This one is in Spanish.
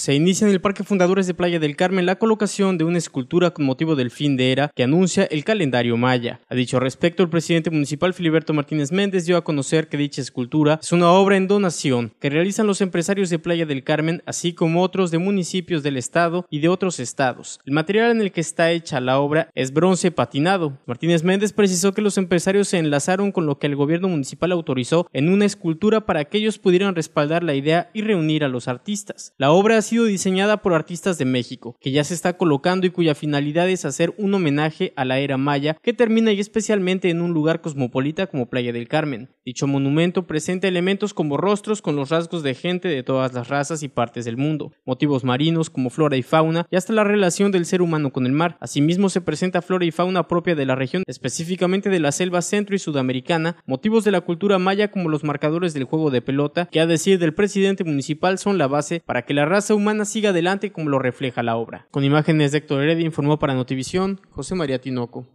Se inicia en el Parque Fundadores de Playa del Carmen la colocación de una escultura con motivo del fin de era que anuncia el calendario maya. A dicho respecto, el presidente municipal Filiberto Martínez Méndez dio a conocer que dicha escultura es una obra en donación que realizan los empresarios de Playa del Carmen, así como otros de municipios del estado y de otros estados. El material en el que está hecha la obra es bronce patinado. Martínez Méndez precisó que los empresarios se enlazaron con lo que el gobierno municipal autorizó en una escultura para que ellos pudieran respaldar la idea y reunir a los artistas. La obra sido diseñada por artistas de México, que ya se está colocando y cuya finalidad es hacer un homenaje a la era maya que termina y especialmente en un lugar cosmopolita como Playa del Carmen. Dicho monumento presenta elementos como rostros con los rasgos de gente de todas las razas y partes del mundo, motivos marinos como flora y fauna y hasta la relación del ser humano con el mar. Asimismo se presenta flora y fauna propia de la región, específicamente de la selva centro y sudamericana, motivos de la cultura maya como los marcadores del juego de pelota, que a decir del presidente municipal son la base para que la raza humana siga adelante como lo refleja la obra. Con imágenes de Héctor Heredia informó para Notivisión José María Tinoco.